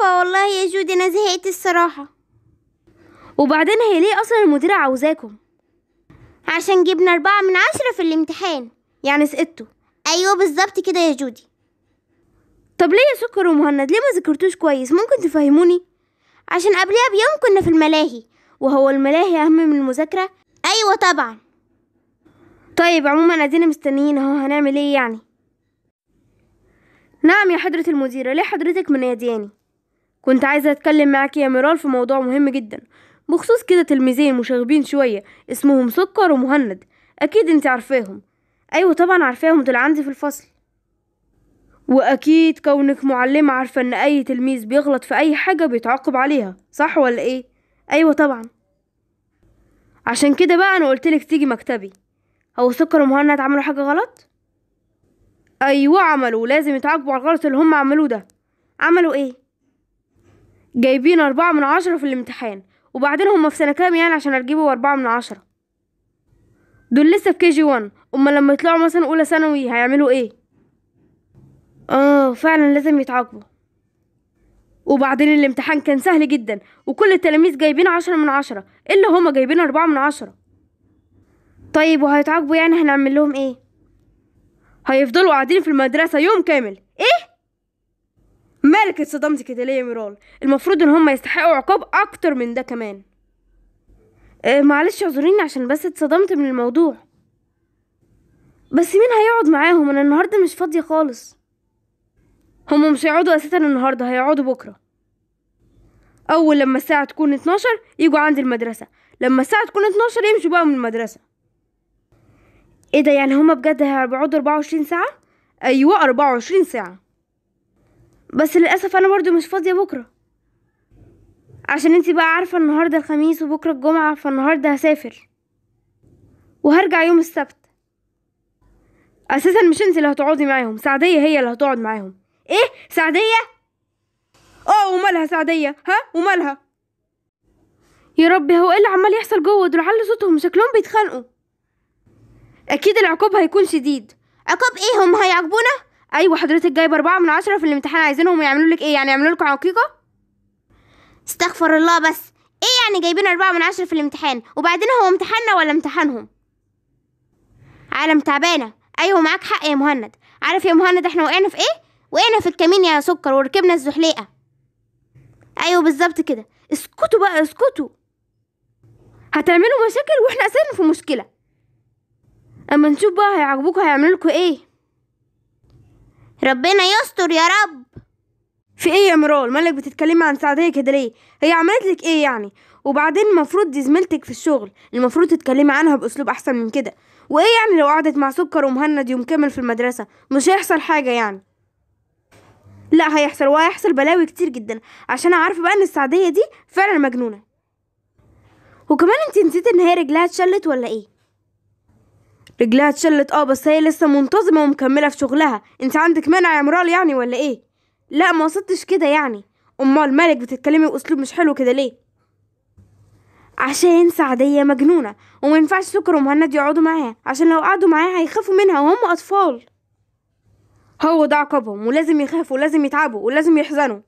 عارفة والله يا جودي أنا زهقت الصراحة وبعدين هي ليه أصلا المديرة عاوزاكم عشان جبنا أربعة من عشرة في الامتحان يعني سقطتوا أيوة بالظبط كده يا جودي طب ليه يا سكر ومهند ليه ما ذكرتوش كويس ممكن تفهموني عشان قبلها بيوم كنا في الملاهي وهو الملاهي أهم من المذاكرة أيوة طبعا طيب عموما ادينا مستنيين اهو هنعمل ايه يعني نعم يا حضرة المديرة ليه حضرتك منادياني كنت عايزة أتكلم معاك يا ميرال في موضوع مهم جدا بخصوص كده تلميذين مشاغبين شوية اسمهم سكر ومهند أكيد أنت عارفاهم أيوة طبعا عارفاهم دول عندي في الفصل وأكيد كونك معلمة عارفة إن أي تلميذ بيغلط في أي حاجة بيتعاقب عليها صح ولا إيه؟ أيوة طبعا عشان كده بقى أنا قلتلك تيجي مكتبي هو سكر ومهند عملوا حاجة غلط؟ أيوة عملوا لازم يتعاقبوا على الغلط اللي هم عملوه ده عملوا إيه؟ جايبين أربعة من عشرة في الامتحان وبعدين هما في سنة كام يعني عشان أجيبوا أربعة من عشرة دول لسه في كي جي وان أما لما يطلعوا مثلا أولى ثانوي هيعملوا إيه آه فعلا لازم يتعاقبوا وبعدين الامتحان كان سهل جدا وكل التلاميذ جايبين عشرة من عشرة إيه إلا هما جايبين أربعة من عشرة طيب وهيتعاقبوا يعني هنعمل لهم إيه هيفضلوا قاعدين في المدرسة يوم كامل إيه مالك اتصدمت كده ليه يا ميرال المفروض ان هم يستحقوا عقاب اكتر من ده كمان أه معلش اعذريني عشان بس اتصدمت من الموضوع بس مين هيقعد معاهم انا النهارده مش فاضيه خالص هم مش هيقعدوا اساسا النهارده هيقعدوا بكره اول لما الساعه تكون 12 يجوا عند المدرسه لما الساعه تكون 12 يمشوا بقى من المدرسه ايه ده يعني هما بجد هيقعدوا 24 ساعه ايوه 24 ساعه بس للاسف انا برضو مش فاضيه بكره عشان انتي بقى عارفه النهارده الخميس وبكره الجمعه فالنهارده هسافر وهرجع يوم السبت اساسا مش انتي اللي هتقعدي معاهم سعديه هي اللي هتقعد معاهم ايه سعديه اه ومالها سعديه ها ومالها يا ربي هو ايه اللي عمال يحصل جوه دول على صوتهم شكلهم بيتخانقوا اكيد العقاب هيكون شديد عقاب ايه هم هيعجبونا ايوه حضرتك جايب أربعة من عشرة في الامتحان عايزينهم يعملوا لك ايه يعني يعملوا لك عقيقة استغفر الله بس ايه يعني جايبين أربعة من عشرة في الامتحان وبعدين هو امتحاننا ولا امتحانهم عالم تعبانة ايوه معاك حق يا مهند عارف يا مهند احنا وقعنا في ايه وقعنا في الكمين يا سكر وركبنا الزحليقة ايوه بالظبط كده اسكتوا بقى اسكتوا هتعملوا مشاكل واحنا اساسا في مشكله اما نشوف بقى هيعجبوكوا هيعملوا لكم ايه ربنا يستر يا رب في ايه يا مرول مالك بتتكلمي عن سعديه كده ليه هي عملت لك ايه يعني وبعدين المفروض دي زميلتك في الشغل المفروض تتكلمي عنها باسلوب احسن من كده وايه يعني لو قعدت مع سكر ومهند يوم كامل في المدرسه مش هيحصل حاجه يعني لا هيحصل وهيحصل بلاوي كتير جدا عشان عارفه بقى ان السعديه دي فعلا مجنونه وكمان انت نسيت ان هي رجلها اتشلت ولا ايه رجلها اتشلت اه بس هي لسه منتظمه ومكمله في شغلها انت عندك مانع يا مرال يعني ولا ايه لا ما وصلتش كده يعني امال مالك بتتكلمي باسلوب مش حلو كده ليه عشان سعدية مجنونة وما ينفعش سكر ومهند يقعدوا معاها عشان لو قعدوا معاها هيخافوا منها وهم أطفال هو ده عقابهم ولازم يخافوا ولازم يتعبوا ولازم يحزنوا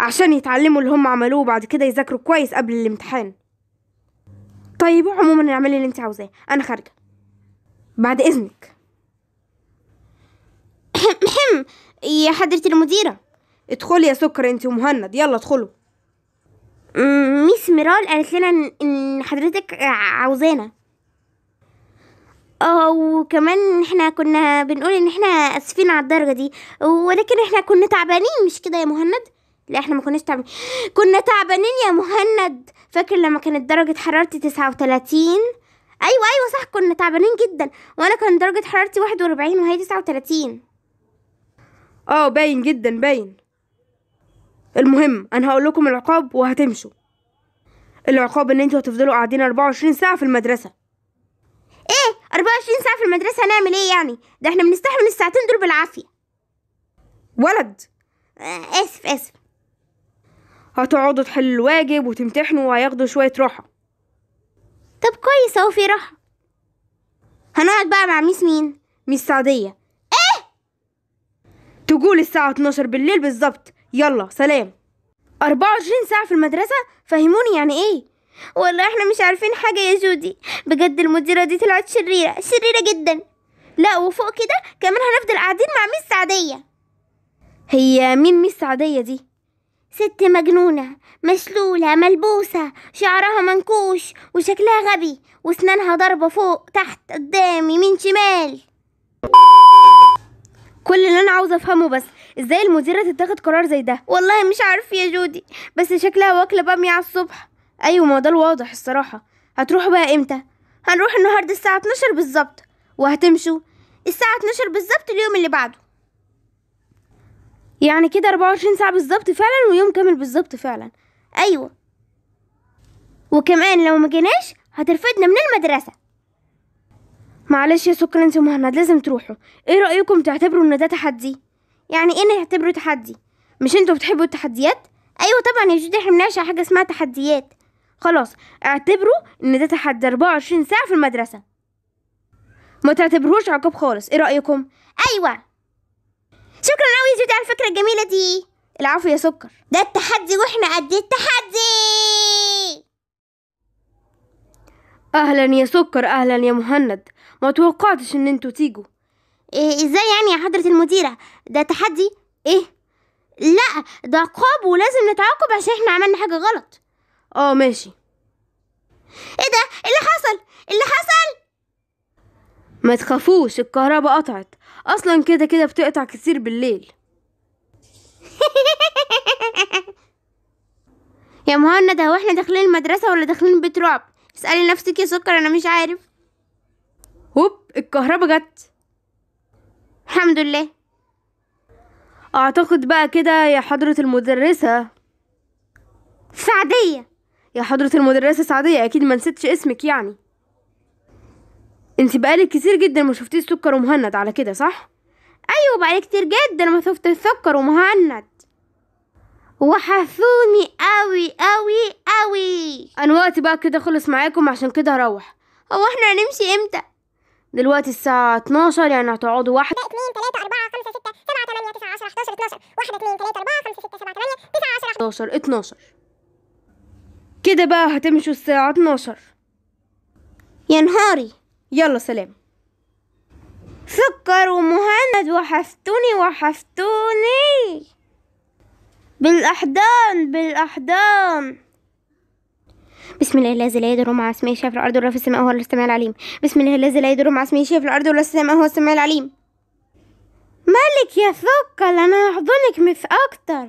عشان يتعلموا اللي هم عملوه بعد كده يذاكروا كويس قبل الامتحان طيب عموما اعملي اللي انت عاوزاه انا خارجه بعد اذنك يا حضرة المديرة ادخلي يا سكر انت ومهند يلا ادخلوا ميس ميرال قالت لنا ان حضرتك عاوزانا اه وكمان احنا كنا بنقول ان احنا اسفين على الدرجه دي ولكن احنا كنا تعبانين مش كده يا مهند لا احنا ما كناش تعبانين كنا تعبانين يا مهند فاكر لما كانت درجة حرارتي تسعة وتلاتين ايوه ايوه صح كنا تعبانين جدا وانا كان درجة حرارتي واحد واربعين وهي تسعة وتلاتين اه باين جدا باين المهم انا هقول لكم العقاب وهتمشوا العقاب ان انتوا هتفضلوا قاعدين 24 ساعة في المدرسة ايه 24 ساعة في المدرسة هنعمل ايه يعني ده احنا بنستحمل الساعتين دول بالعافية ولد آه، اسف اسف هتقعدوا تحلوا الواجب وتمتحنوا وهياخدوا شوية راحة طب كويس اهو في راحة هنقعد بقى مع ميس مين؟ ميس سعدية ايه؟ تقول الساعة 12 بالليل بالظبط يلا سلام 24 ساعة في المدرسة فهموني يعني ايه؟ والله احنا مش عارفين حاجة يا جودي بجد المديرة دي طلعت شريرة شريرة جدا لا وفوق كده كمان هنفضل قاعدين مع ميس سعدية هي مين ميس سعدية دي؟ ست مجنونة مشلولة ملبوسة شعرها منكوش وشكلها غبي واسنانها ضربة فوق تحت قدام يمين شمال كل اللي انا عاوزه افهمه بس ازاي المديره تتاخد قرار زي ده والله مش عارف يا جودي بس شكلها واكله باميه على الصبح ايوه ما ده الواضح الصراحه هتروحوا بقى امتى هنروح النهارده الساعه 12 بالظبط وهتمشوا الساعه 12 بالظبط اليوم اللي بعده يعني كده أربعة وعشرين ساعة بالظبط فعلا ويوم كامل بالظبط فعلا أيوة وكمان لو ما جيناش هترفدنا من المدرسة معلش يا سكر انت مهند لازم تروحوا ايه رأيكم تعتبروا ان ده تحدي يعني ايه نعتبره تحدي مش انتوا بتحبوا التحديات ايوه طبعا يا جدي احنا بنعشق حاجه اسمها تحديات خلاص اعتبروا ان ده تحدي 24 ساعه في المدرسه ما تعتبروش عقاب خالص ايه رايكم ايوه شكرا قوي يا زود على الفكره الجميله دي العفو يا سكر ده التحدي واحنا قد إيه؟ التحدي اهلا يا سكر اهلا يا مهند ما توقعتش ان انتوا تيجوا إيه ازاي يعني يا حضره المديره ده تحدي ايه لا ده عقاب ولازم نتعاقب عشان احنا عملنا حاجه غلط اه ماشي ايه ده إيه اللي حصل إيه اللي حصل ما تخافوش الكهرباء قطعت اصلا كده كده بتقطع كتير بالليل يا مهند هو احنا داخلين المدرسه ولا داخلين بيت رعب اسالي نفسك يا سكر انا مش عارف هوب الكهرباء جت الحمد لله اعتقد بقى كده يا حضره المدرسه سعديه يا حضره المدرسه سعديه اكيد ما نسيتش اسمك يعني انت بقالك كتير جدا ما شفتيش سكر ومهند على كده صح ايوه بقالي كتير جدا ما شفت السكر ومهند وحشوني قوي قوي قوي انا وقتي بقى كده خلص معاكم عشان كده هروح هو احنا هنمشي امتى دلوقتي الساعة 12 يعني هتقعدوا واحد 2 3 4 5 6 7 8 9 10 11 12 1 2 3 4 5 6 7 8 9 10 11 12 كده بقى هتمشوا الساعة 12 يا نهاري يلا سلام سكر ومهند وحفتوني وحفتوني بالأحضان بالأحضان بسم الله الذي لا يضر مع اسمه شيء في الارض ولا في السماء هو السميع العليم بسم الله الذي لا يضر مع اسمه شيء في الارض ولا في السماء هو السميع العليم مالك يا سكر انا هحضنك مش اكتر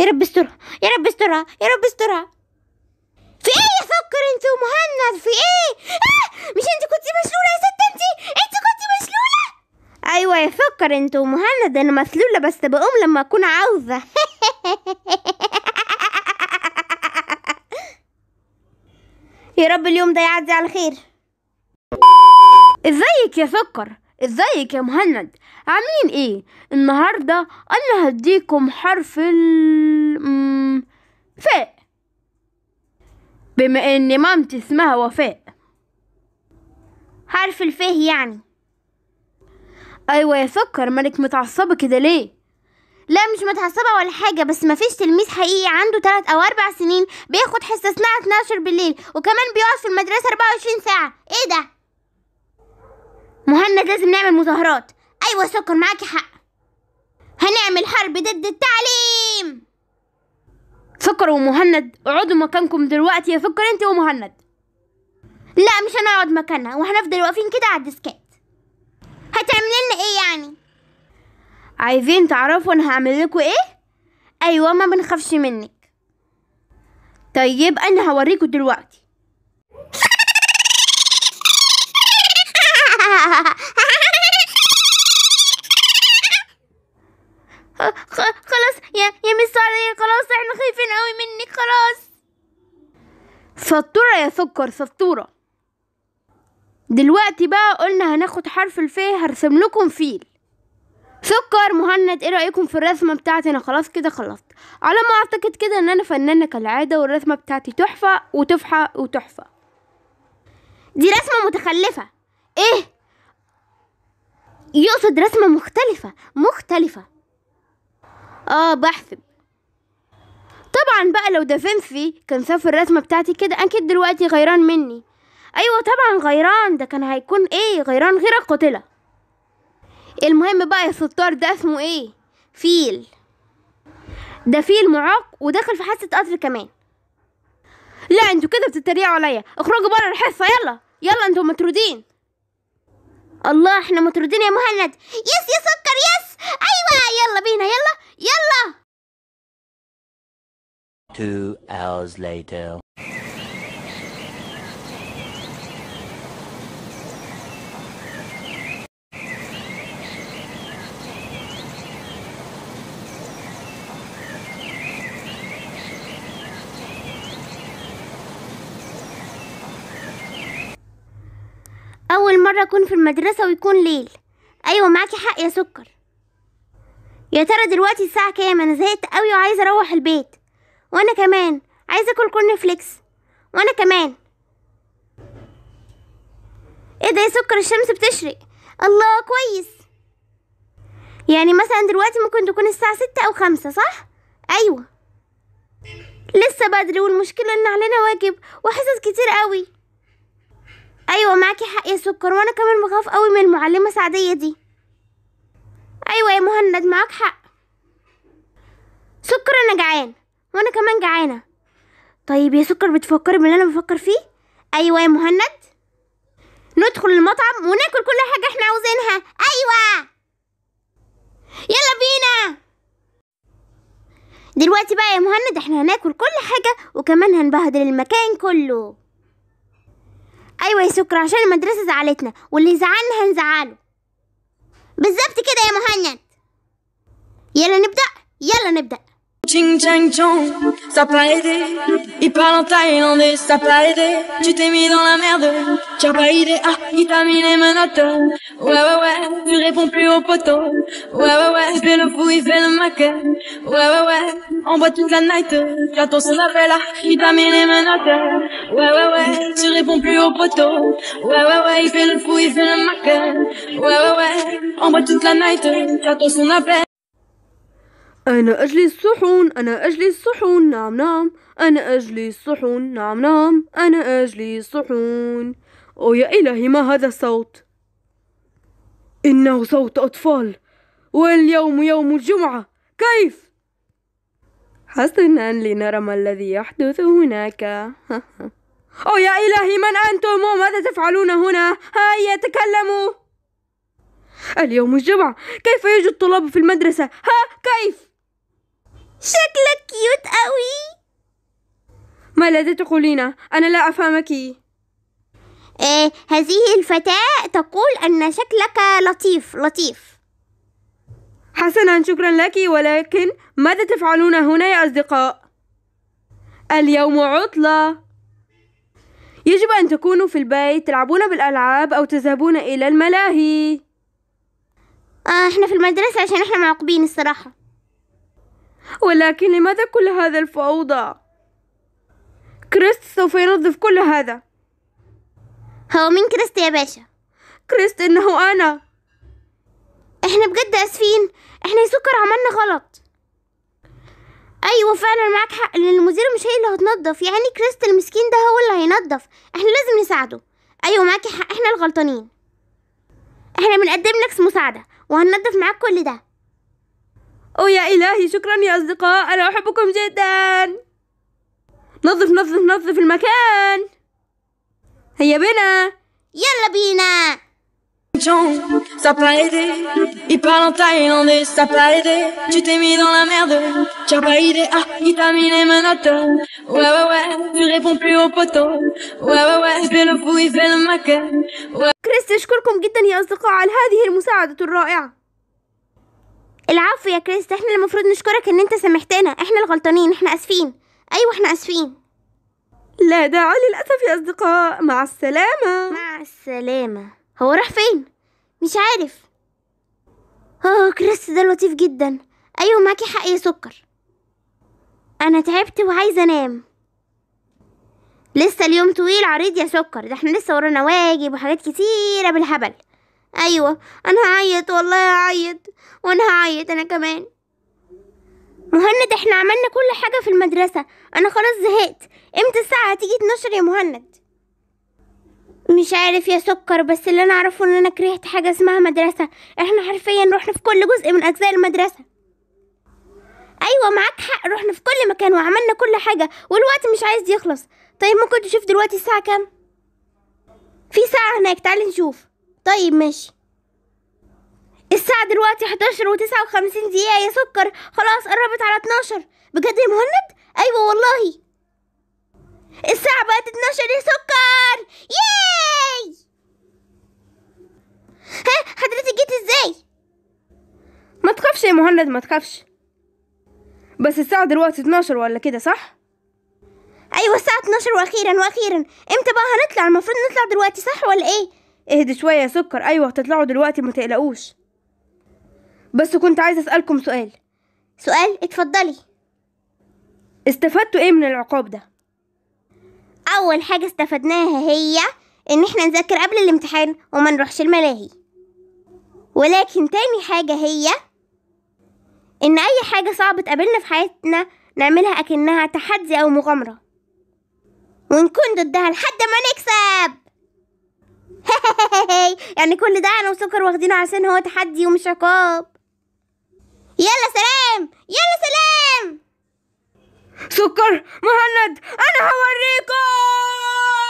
يا رب استرها يا رب استرها يا رب استرها في ايه يا فكر انت ومهند في ايه آه مش انت كنت مسلوله يا ست انت انت كنت مسلوله ايوه يا فكر انت ومهند انا مسلوله بس بقوم لما اكون عاوزه يا رب اليوم ده يعدي على خير ازيك يا فكر ازيك يا مهند عاملين ايه النهارده انا هديكم حرف ال فاء بما ان مامتي اسمها وفاء حرف الفه يعني ايوه يا سكر مالك متعصبه كده ليه لا مش متعصبة ولا حاجة بس مفيش تلميذ حقيقي عنده تلات أو أربع سنين بياخد حصة الساعة 12 بالليل وكمان بيقعد في المدرسة 24 ساعة ايه ده؟ مهند لازم نعمل مظاهرات أيوة سكر معاكي حق هنعمل حرب ضد التعليم فكر ومهند اقعدوا مكانكم دلوقتي يا فكر انت ومهند لا مش هنقعد مكاننا وهنفضل واقفين كده على الديسكات هتعملي لنا ايه يعني عايزين تعرفوا انا هعمل لكم ايه ايوه ما بنخافش منك طيب انا هوريكم دلوقتي يا يا مس علي خلاص احنا خايفين قوي منك خلاص فطورة يا سكر فطورة دلوقتي بقى قلنا هناخد حرف الفي هرسم لكم فيل سكر مهند ايه رايكم في الرسمه بتاعتي انا خلاص كده خلصت على ما اعتقد كده ان انا فنانه كالعاده والرسمه بتاعتي تحفه وتفحه وتحفه دي رسمه متخلفه ايه يقصد رسمه مختلفه مختلفه اه بحسب طبعا بقى لو دافنسي كان شاف الرسمة بتاعتي كده اكيد دلوقتي غيران مني ايوه طبعا غيران ده كان هيكون ايه غيران غير القاتلة المهم بقى يا ستار ده اسمه ايه فيل ده فيل معاق ودخل في حصة قطر كمان لا انتوا كده بتتريقوا عليا اخرجوا بره الحصة يلا يلا انتوا مطرودين الله احنا مطرودين يا مهند يس يا سكر يس ايوه يلا بينا يلا يلا Two hours later. أول مرة أكون في المدرسة ويكون ليل أيوة معاكي حق يا سكر يا ترى دلوقتي الساعة كام انا زهقت أوي وعايزة اروح البيت وانا كمان عايزة اكل كورن فليكس وانا كمان ايه ده يا سكر الشمس بتشرق الله كويس يعني مثلا دلوقتي ممكن تكون الساعة ستة او خمسة صح ايوه لسه بدري والمشكلة ان علينا واجب وحصص كتير أوي ايوه معاكي حق يا سكر وانا كمان بخاف أوي من المعلمة سعدية دي ايوه يا مهند معاك حق سكر انا جعان وانا كمان جعانه طيب يا سكر بتفكري باللي انا بفكر فيه ايوه يا مهند ندخل المطعم وناكل كل حاجه احنا عاوزينها ايوه يلا بينا دلوقتي بقى يا مهند احنا هناكل كل حاجه وكمان هنبهدل المكان كله ايوه يا سكر عشان المدرسه زعلتنا واللي زعلنا هنزعله بالظبط كده يا مهند يلا نبدأ يلا نبدأ Ching Chang Chong, ça pas aidé. Il parle en thaïlandais, ça pas aidé. Tu t'es mis dans la merde, t'as pas idée. Ah, il t'a mis les menottes. Ouais, ouais, ouais, tu réponds plus au poteau. Ouais, ouais, ouais, il fait le fou, il fait le maquet. Ouais, ouais, ouais, on boit toute la night. J'attends son appel, ah, il t'a mis les menottes. Ouais, ouais, ouais, tu réponds plus au poteau. Ouais, ouais, ouais, il fait le fou, il fait le maquet. Ouais, ouais, ouais, on boit toute la night. J'attends son appel. أنا أجلي الصحون أنا أجلي الصحون نعم نعم أنا أجلي الصحون نعم نعم أنا أجلي الصحون أو يا إلهي ما هذا الصوت إنه صوت أطفال واليوم يوم الجمعة كيف حسنا لنرى ما الذي يحدث هناك أو يا إلهي من أنتم وماذا تفعلون هنا هيا تكلموا اليوم الجمعة كيف يجي الطلاب في المدرسة ها كيف شكلك كيوت قوي ماذا تقولين أنا لا أفهمك إيه هذه الفتاة تقول أن شكلك لطيف لطيف حسنا شكرا لك ولكن ماذا تفعلون هنا يا أصدقاء؟ اليوم عطلة يجب أن تكونوا في البيت تلعبون بالألعاب أو تذهبون إلى الملاهي آه احنا في المدرسة عشان احنا معاقبين الصراحة ولكن لماذا كل هذا الفوضى كريست سوف ينظف كل هذا هو مين كريست يا باشا كريست انه انا احنا بجد اسفين احنا سكر عملنا غلط ايوه فعلا معاك حق لان المدير مش هي اللي هتنظف يعني كريست المسكين ده هو اللي هينظف احنا لازم نساعده ايوه معاكي حق احنا الغلطانين احنا بنقدم لك مساعده وهننظف معاك كل ده أوه يا إلهي شكرا يا أصدقاء أنا أحبكم جدا نظف نظف نظف المكان هيا بنا يلا بينا ça pas aidé. Il parle en thaïlandais, ça pas aidé. Tu t'es mis dans la merde, t'as pas idée, Ah, il t'a mis les menottes. Ouais, ouais, ouais, tu réponds plus au poteau. Ouais, ouais, ouais, il fait le fou, il fait le maquin, Ouais. je crois qu'on un كريس أشكركم جدا يا أصدقاء على هذه المساعدة الرائعة العفو يا كريست احنا المفروض نشكرك ان انت سامحتنا احنا الغلطانين احنا اسفين ايوه احنا اسفين لا داعي للاسف يا اصدقاء مع السلامه مع السلامه هو راح فين مش عارف اه كريس ده لطيف جدا ايوه معاكي حق يا سكر انا تعبت وعايزه انام لسه اليوم طويل عريض يا سكر ده احنا لسه ورانا واجب وحاجات كتيره بالهبل أيوة أنا هعيط والله هعيط وأنا هعيط أنا كمان مهند احنا عملنا كل حاجة في المدرسة أنا خلاص زهقت امتى الساعة هتيجي تنشر يا مهند مش عارف يا سكر بس اللي أنا أعرفه إن أنا كرهت حاجة اسمها مدرسة احنا حرفيا رحنا في كل جزء من أجزاء المدرسة أيوة معاك حق رحنا في كل مكان وعملنا كل حاجة والوقت مش عايز يخلص طيب ممكن تشوف دلوقتي الساعة كام؟ في ساعة هناك تعالي نشوف طيب ماشي الساعة دلوقتي 11 و59 دقيقة يا سكر خلاص قربت على 12 بجد يا مهند؟ أيوة والله الساعة بقت 12 يا سكر ياي ها حضرتك جيت ازاي؟ ما تخافش يا مهند ما تخافش بس الساعة دلوقتي 12 ولا كده صح؟ أيوة الساعة 12 وأخيرا وأخيرا امتى بقى هنطلع المفروض نطلع دلوقتي صح ولا ايه؟ اهدي شويه يا سكر ايوه هتطلعوا دلوقتي ما تقلقوش بس كنت عايزه اسالكم سؤال سؤال اتفضلي استفدتوا ايه من العقاب ده اول حاجه استفدناها هي ان احنا نذاكر قبل الامتحان وما نروحش الملاهي ولكن تاني حاجه هي ان اي حاجه صعبه تقابلنا في حياتنا نعملها اكنها تحدي او مغامره ونكون ضدها لحد ما نكسب يعني كل ده انا وسكر واخدينه عشان هو تحدي ومش عقاب يلا سلام يلا سلام سكر مهند انا هوريكم